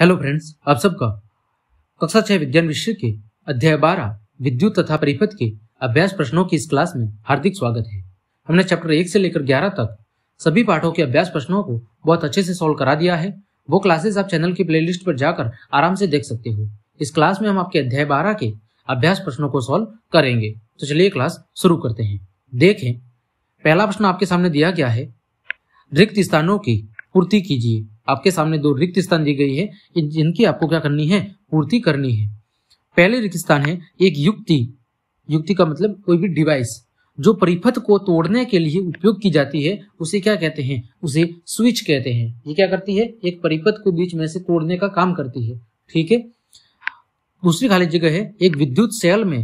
hello friends आप सबका कक्षा छह विज्ञान विषय के अध्याय बारह विद्युत तथा परिपथ के अभ्यास प्रश्नों की इस क्लास में हार्दिक स्वागत है हमने चैप्टर एक से लेकर ग्यारह तक सभी पाठों के अभ्यास प्रश्नों को बहुत अच्छे से सॉल्व करा दिया है वो क्लासेस आप चैनल की प्लेलिस्ट पर जाकर आराम से देख सकते हो इस क्लास में हम आपके अध्याय बारह के अभ्यास प्रश्नों को सॉल्व करेंगे तो चलिए क्लास शुरू करते हैं देखें पहला प्रश्न आपके सामने दिया गया है रिक्त स्थानों की पूर्ति कीजिए आपके सामने दो रिक्त स्थान दी गई है जिनकी आपको क्या करनी है पूर्ति करनी है पहले रिक्त स्थान है एक युक्ति युक्ति का मतलब कोई भी डिवाइस जो परिपथ को तोड़ने के लिए उपयोग की जाती है उसे क्या कहते हैं उसे स्विच कहते हैं ये क्या करती है एक परिपथ को बीच में से तोड़ने का काम करती है ठीक है दूसरी खाली जगह है एक विद्युत सेल में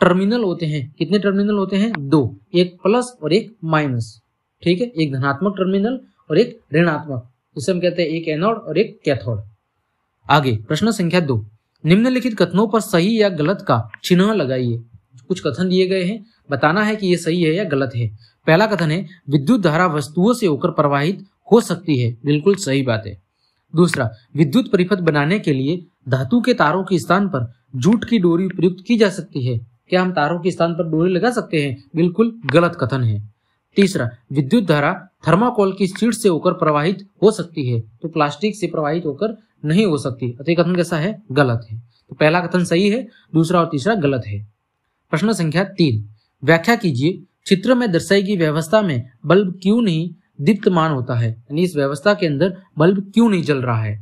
टर्मिनल होते हैं कितने टर्मिनल होते हैं दो एक प्लस और एक माइनस ठीक है एक धनात्मक टर्मिनल और एक ऋणात्मक उसे हम कहते हैं एक एनोड और एक कैथोड आगे प्रश्न संख्या दो निम्नलिखित कथनों पर सही या गलत का चिन्ह लगाइए कुछ कथन दिए गए हैं बताना है कि ये सही है या गलत है पहला कथन है विद्युत धारा वस्तुओं से होकर प्रवाहित हो सकती है बिल्कुल सही बात है दूसरा विद्युत परिपथ बनाने के लिए धातु के तारों के स्थान पर जूट की डोरी प्रयुक्त की जा सकती है क्या हम तारों के स्थान पर डोरी लगा सकते हैं बिल्कुल गलत कथन है तीसरा विद्युत धारा थर्माकोल की सीट से होकर प्रवाहित हो सकती है तो प्लास्टिक से प्रवाहित होकर नहीं हो सकती अतः तो कथन कैसा है गलत है तो पहला कथन सही है दूसरा और तीसरा गलत है प्रश्न संख्या तीन व्याख्या कीजिए चित्र में दर्शाई गई व्यवस्था में बल्ब क्यों नहीं दीप्तमान होता है यानी इस व्यवस्था के अंदर बल्ब क्यों नहीं जल रहा है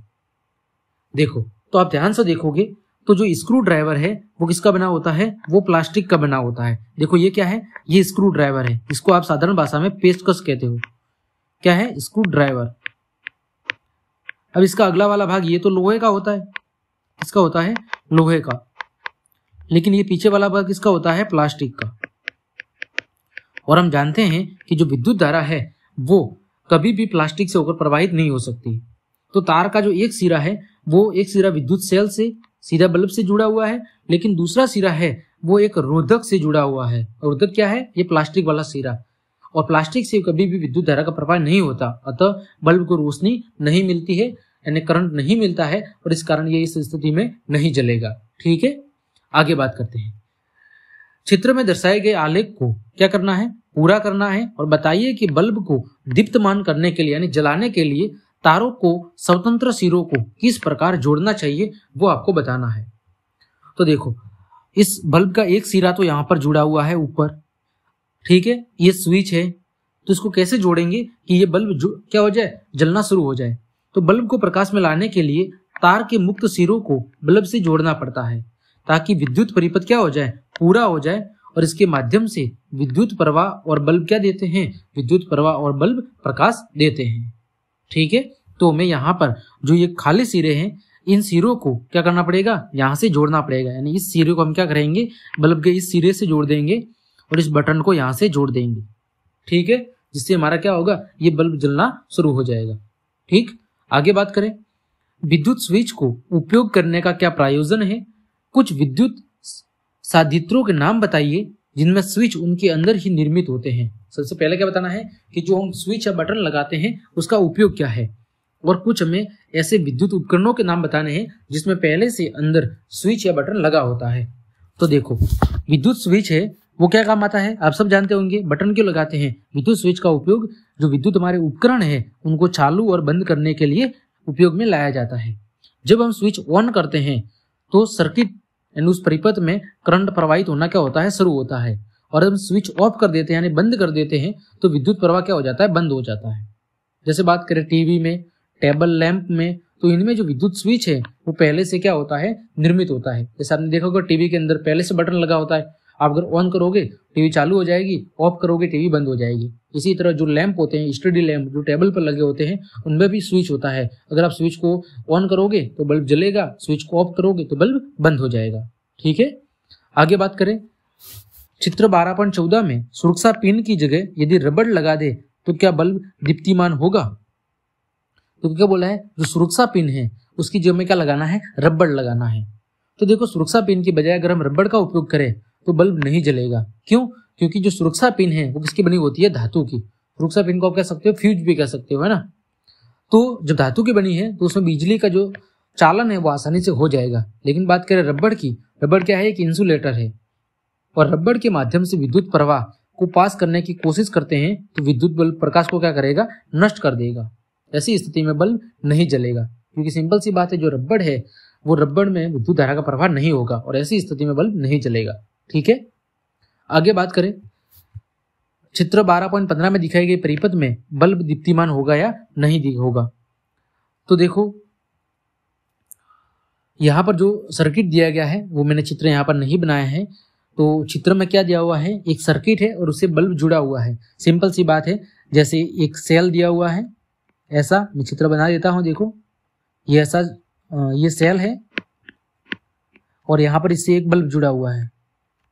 देखो तो आप ध्यान से देखोगे तो जो स्क्रू ड्राइवर है वो किसका बना होता है वो प्लास्टिक का बना होता है देखो ये क्या है ये स्क्रू ड्राइवर है इसको आप साधारण भाषा में पेस्टकस कहते हो क्या है स्क्रू ड्राइवर अब इसका अगला वाला भाग ये तो लोहे का होता है इसका होता है लोहे का लेकिन ये पीछे वाला भाग किसका होता है प्लास्टिक का और हम जानते हैं कि जो विद्युत धारा है वो कभी भी प्लास्टिक से होकर प्रवाहित नहीं हो सकती तो तार का जो एक सिरा है वो एक सिरा विद्युत सेल से सीधा बल्ब से जुड़ा हुआ है लेकिन दूसरा सिरा है वो एक रोधक से जुड़ा हुआ है रोधक क्या है ये प्लास्टिक वाला सिरा और प्लास्टिक से कभी भी विद्युत धारा का प्रवाह नहीं होता अतः बल्ब को रोशनी नहीं मिलती है यानी करंट नहीं मिलता है और इस कारण ये इस स्थिति में नहीं जलेगा ठीक है आगे बात करते हैं चित्र में दर्शाए गए आलेख को क्या करना है पूरा करना है और बताइए कि बल्ब को दीप्तमान करने के लिए यानी जलाने के लिए तारों को स्वतंत्र सिरों को किस प्रकार जोड़ना चाहिए वो आपको बताना है तो देखो इस बल्ब का एक सिरा तो यहाँ पर जुड़ा हुआ है ऊपर ठीक है ये स्विच है तो इसको कैसे जोड़ेंगे कि ये बल्ब क्या हो जाए जलना शुरू हो जाए तो बल्ब को प्रकाश में लाने के लिए तार के मुक्त सिरों को बल्ब से जोड़ना पड़ता है ताकि विद्युत परिपथ क्या हो जाए पूरा हो जाए और इसके माध्यम से विद्युत प्रवाह और बल्ब क्या देते हैं विद्युत प्रवाह और बल्ब प्रकाश देते हैं ठीक है तो मैं यहाँ पर जो ये खाली सिरे हैं इन सिरों को क्या करना पड़ेगा यहाँ से जोड़ना पड़ेगा यानी इस सिरे को हम क्या करेंगे बल्ब के इस सिरे से जोड़ देंगे और इस बटन को यहाँ से जोड़ देंगे ठीक है जिससे हमारा क्या होगा ये बल्ब जलना शुरू हो जाएगा ठीक आगे बात करें विद्युत स्विच को उपयोग करने का क्या प्रायोजन है कुछ विद्युत साधित्रों के नाम बताइए जिनमें स्विच उनके अंदर ही निर्मित होते हैं सबसे पहले क्या बताना है कि जो हम स्विच या बटन लगाते हैं उसका उपयोग क्या है और कुछ हमें ऐसे विद्युत उपकरणों के नाम बताने हैं जिसमें पहले से अंदर स्विच या बटन लगा होता है तो देखो विद्युत स्विच है वो क्या काम आता है आप सब जानते होंगे बटन क्यों लगाते हैं विद्युत स्विच का उपयोग जो विद्युत हमारे उपकरण है उनको चालू और बंद करने के लिए उपयोग में लाया जाता है जब हम स्विच ऑन करते हैं तो सर्किट उस परिपथ में करंट प्रवाहित होना क्या होता है शुरू होता है और हम स्विच ऑफ कर देते हैं यानी बंद कर देते हैं तो विद्युत प्रवाह क्या हो जाता है बंद हो जाता है जैसे बात करें टीवी में टेबल लैंप में तो इनमें जो विद्युत स्विच है वो पहले से क्या होता है निर्मित होता है जैसे आपने देखा होगा टीवी के अंदर पहले से बटन लगा होता है आप अगर ऑन करोगे टीवी चालू हो जाएगी ऑफ करोगे टीवी बंद हो जाएगी इसी तरह जो लैंप होते हैं स्टडी लैंप जो टेबल पर लगे होते हैं उनमें भी स्विच होता है अगर आप स्विच को ऑन करोगे तो बल्ब जलेगा स्विच को ऑफ करोगे तो बल्ब बंद हो जाएगा ठीक है आगे बात करें चित्र बारह पॉइंट चौदह में सुरक्षा पिन की जगह यदि रबड़ लगा दे तो क्या बल्ब दीप्तिमान होगा तो क्या बोला है जो सुरक्षा पिन है उसकी जगह में क्या लगाना है रबड़ लगाना है तो देखो सुरक्षा पिन की बजाय अगर हम रबड़ का उपयोग करें तो बल्ब नहीं जलेगा क्यों क्योंकि जो सुरक्षा पिन है वो किसकी बनी होती है धातु की सुरक्षा पिन को आप कह सकते हो फ्यूज भी कह सकते हो है ना तो जब धातु की बनी है तो उसमें बिजली का जो चालन है वो आसानी से हो जाएगा लेकिन बात करें रबड़ की रबड़ क्या है एक इंसुलेटर है और रबड़ के माध्यम से विद्युत प्रवाह को पास करने की कोशिश करते हैं तो विद्युत बल्ब प्रकाश को क्या करेगा नष्ट कर देगा ऐसी स्थिति में बल्ब नहीं जलेगा क्योंकि सिंपल सी बात है जो रबड़ है वो रबड़ में विद्युत धारा का प्रभाव नहीं होगा और ऐसी स्थिति में बल्ब नहीं जलेगा ठीक है आगे बात करें चित्र 12.15 में दिखाई गई परिपथ में बल्ब दीप्तिमान होगा या नहीं होगा तो देखो यहाँ पर जो सर्किट दिया गया है वो मैंने चित्र यहाँ पर नहीं बनाया है तो चित्र में क्या दिया हुआ है एक सर्किट है और उससे बल्ब जुड़ा हुआ है सिंपल सी बात है जैसे एक सेल दिया हुआ है ऐसा मैं चित्र बना देता हूँ देखो ये ऐसा ये सेल है और यहाँ पर इससे एक बल्ब जुड़ा हुआ है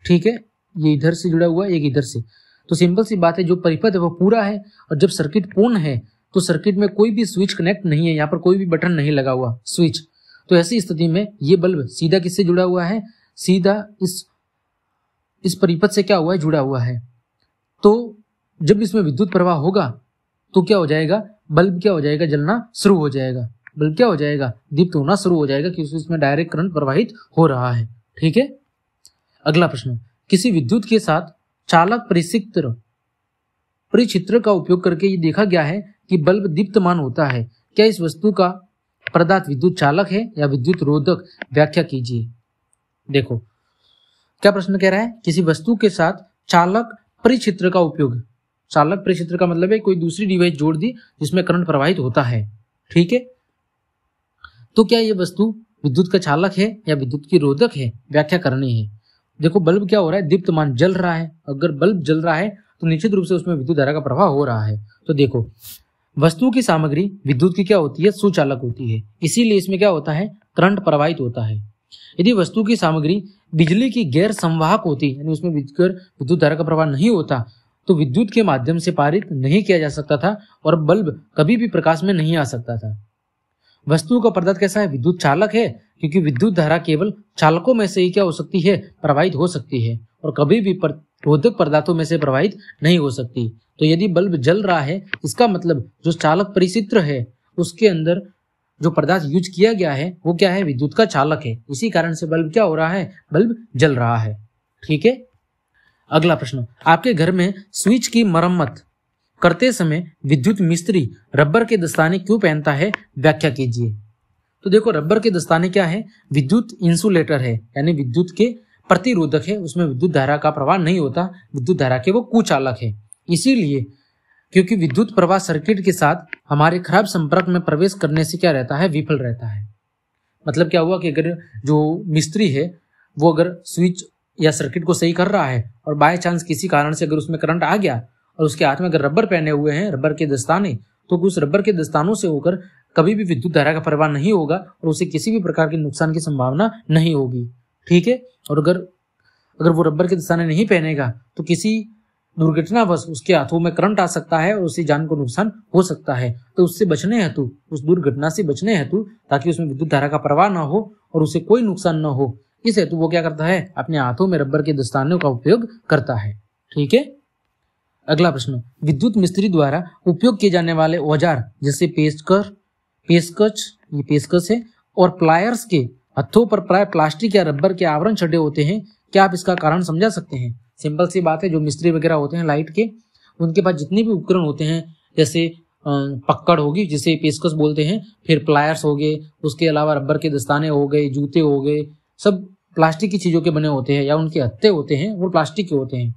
ठीक है ये इधर से जुड़ा हुआ है एक इधर से तो सिंपल सी बात है जो परिपथ है वो पूरा है और जब सर्किट पूर्ण है तो सर्किट में कोई भी स्विच कनेक्ट नहीं है यहाँ पर कोई भी बटन नहीं लगा हुआ स्विच तो ऐसी स्थिति में ये बल्ब सीधा किससे जुड़ा हुआ है सीधा इस इस परिपथ से क्या हुआ है जुड़ा हुआ है तो जब इसमें विद्युत प्रवाह होगा तो क्या हो जाएगा बल्ब क्या हो जाएगा जलना शुरू हो जाएगा बल्ब क्या हो जाएगा दीप्त होना शुरू हो जाएगा क्योंकि इसमें डायरेक्ट करंट प्रवाहित हो रहा है ठीक है अगला प्रश्न किसी विद्युत के साथ चालक परिचित्र परिचित्र का उपयोग करके ये देखा गया है कि बल्ब दीप्तमान होता है क्या इस वस्तु का पदार्थ विद्युत चालक है या विद्युत रोधक व्याख्या कीजिए देखो क्या प्रश्न कह रहा है किसी वस्तु के साथ चालक परिचित्र का उपयोग चालक परिचित्र का मतलब है कोई दूसरी डिवाइस जोड़ दी जिसमें करंट प्रवाहित होता है ठीक है तो क्या ये वस्तु विद्युत का चालक है या विद्युत की रोधक है व्याख्या करनी है देखो बल्ब क्या हो रहा है दीप्तमान जल रहा है अगर बल्ब जल रहा है तो निश्चित रूप से उसमें विद्युत धारा का प्रवाह हो रहा है तो देखो वस्तु की सामग्री विद्युत की क्या होती है सुचालक होती है इसीलिए इसमें क्या होता है करंट प्रवाहित होता है यदि वस्तु की सामग्री बिजली की गैर संवाहक होती यानी उसमें विद्युत विद्युत धारा का प्रवाह नहीं होता तो विद्युत के माध्यम से पारित नहीं किया जा सकता था और बल्ब कभी भी प्रकाश में नहीं आ सकता था वस्तु का पदार्थ कैसा है विद्युत चालक है क्योंकि विद्युत धारा केवल चालकों में से ही क्या हो सकती है प्रवाहित हो सकती है और कभी भी रोधक पदार्थों में से प्रवाहित नहीं हो सकती तो यदि बल्ब जल रहा है इसका मतलब जो चालक परिचित्र है उसके अंदर जो पदार्थ यूज किया गया है वो क्या है विद्युत का चालक है इसी कारण से बल्ब क्या हो रहा है बल्ब जल रहा है ठीक है अगला प्रश्न आपके घर में स्विच की मरम्मत करते समय विद्युत मिस्त्री रबर के दस्ताने क्यों पहनता है व्याख्या कीजिए तो देखो रबर के दस्ताने क्या है विद्युत इंसुलेटर है यानी विद्युत के प्रतिरोधक है उसमें विद्युत धारा का प्रवाह नहीं होता विद्युत धारा के वो कुचालक है इसीलिए क्योंकि विद्युत प्रवाह सर्किट के साथ हमारे खराब संपर्क में प्रवेश करने से क्या रहता है विफल रहता है मतलब क्या हुआ कि अगर जो मिस्त्री है वो अगर स्विच या सर्किट को सही कर रहा है और बाय चांस किसी कारण से अगर उसमें करंट आ गया और उसके हाथ में अगर रबर पहने हुए हैं रबर के दस्ताने तो उस रबर के दस्तानों से होकर कभी भी विद्युत धारा का प्रवाह नहीं होगा और उसे किसी भी प्रकार के नुकसान की संभावना नहीं होगी ठीक है और अगर अगर वो रबर के दस्ताने नहीं पहनेगा तो किसी दुर्घटनावश उसके हाथों में करंट आ सकता है और उसी जान को नुकसान हो सकता है तो उससे बचने हेतु उस दुर्घटना से बचने हेतु ताकि उसमें विद्युत धारा का प्रवाह ना हो और उसे कोई नुकसान न हो इस हेतु वो क्या करता है अपने हाथों में रबर के दस्तानों का उपयोग करता है ठीक है अगला प्रश्न विद्युत मिस्त्री द्वारा उपयोग किए जाने वाले औजार जैसे पेस्कर पेस्कच ये पेस्कस है और प्लायर्स के हथों पर प्राय प्लास्टिक या रबर के आवरण छटे होते हैं क्या आप इसका कारण समझा सकते हैं सिंपल सी बात है जो मिस्त्री वगैरह होते हैं लाइट के उनके पास जितने भी उपकरण होते हैं जैसे पक्कड़ होगी जिसे पेशकश बोलते हैं फिर प्लायर्स हो गए उसके अलावा रबर के दस्ताने हो गए जूते हो गए सब प्लास्टिक की चीज़ों के बने होते हैं या उनके हत्ते होते हैं वो प्लास्टिक के होते हैं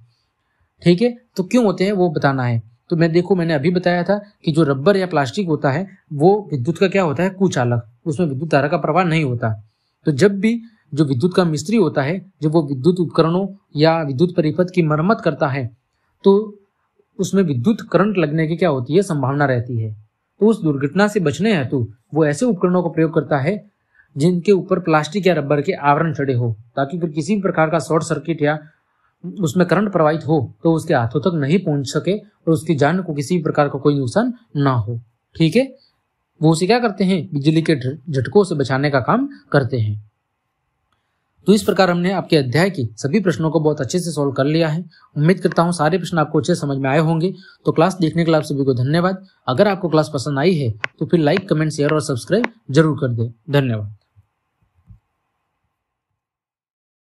ठीक है तो क्यों होते हैं वो बताना है तो मैं देखो मैंने अभी बताया था कि जो रबर या प्लास्टिक होता है वो विद्युत का क्या होता है कुचालक उसमें विद्युत धारा का प्रवाह नहीं होता तो जब भी जो विद्युत का मिस्त्री होता है जब वो विद्युत उपकरणों या विद्युत परिपथ की मरम्मत करता है तो उसमें विद्युत करंट लगने की क्या होती है संभावना रहती है तो उस दुर्घटना से बचने हेतु वो ऐसे उपकरणों का प्रयोग करता है जिनके ऊपर प्लास्टिक या रबर के आवरण चढ़े हो ताकि फिर किसी भी प्रकार का शॉर्ट सर्किट या उसमें करंट प्रवाहित हो तो उसके हाथों तक नहीं पहुंच सके और उसकी जान को किसी भी प्रकार का कोई नुकसान ना हो ठीक है वो उसे क्या करते हैं बिजली के झटकों से बचाने का काम करते हैं तो इस प्रकार हमने आपके अध्याय की सभी प्रश्नों को बहुत अच्छे से सॉल्व कर लिया है उम्मीद करता हूँ सारे प्रश्न आपको अच्छे समझ में आए होंगे तो क्लास देखने के लिए आप सभी को धन्यवाद अगर आपको क्लास पसंद आई है तो फिर लाइक कमेंट शेयर और सब्सक्राइब जरूर कर दे धन्यवाद